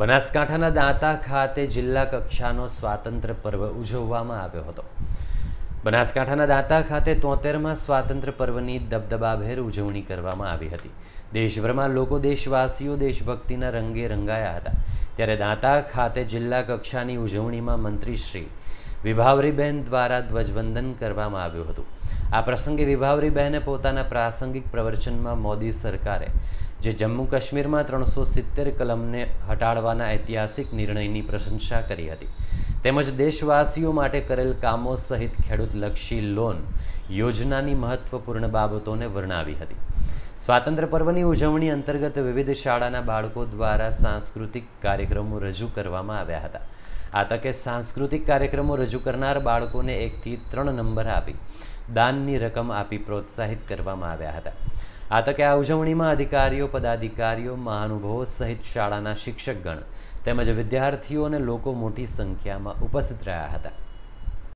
બનાસકાંઠાના દાંતા ખાતે જિલ્લા કક્ષાનો સ્વાતંત્ર્ય પર્વ ઉજવવામાં આવ્યો હતો બનાસકાંઠાના દાંતા ખાતે તોતેરમાં સ્વાતંત્ર્ય પર્વની દબદબાભેર ઉજવણી કરવામાં આવી હતી દેશભરમાં લોકો દેશવાસીઓ દેશભક્તિના રંગે રંગાયા હતા ત્યારે દાંતા ખાતે જિલ્લા કક્ષાની ઉજવણીમાં મંત્રીશ્રી વિભાવરીબેન દ્વારા ધ્વજવંદન કરવામાં આવ્યું હતું આ પ્રસંગે વિભાવરીબહેને પોતાના પ્રાસંગિક પ્રવચનમાં મોદી સરકારે જે જમ્મુ કાશ્મીરમાં ત્રણસો સિત્તેર કલમને હટાડવાના ઐતિહાસિક નિર્ણયની પ્રશંસા કરી હતી તેમજ દેશવાસીઓ માટે કરેલ કામો સહિત ખેડૂતલક્ષી લોન યોજનાની મહત્વપૂર્ણ બાબતોને વર્ણવી હતી સ્વાતંત્ર પર્વની ઉજવણી અંતર્ગત વિવિધ શાળાના બાળકો દ્વારા સાંસ્કૃતિક કાર્યક્રમો રજૂ કરવામાં આવ્યા હતા આ તકે સાંસ્કૃતિક કાર્યક્રમો રજૂ કરનાર બાળકોને એકથી ત્રણ નંબર આપી દાનની રકમ આપી પ્રોત્સાહિત કરવામાં આવ્યા હતા આ તકે આ ઉજવણીમાં અધિકારીઓ પદાધિકારીઓ મહાનુભવો સહિત શાળાના શિક્ષકગણ તેમજ વિદ્યાર્થીઓ અને લોકો મોટી સંખ્યામાં ઉપસ્થિત રહ્યા હતા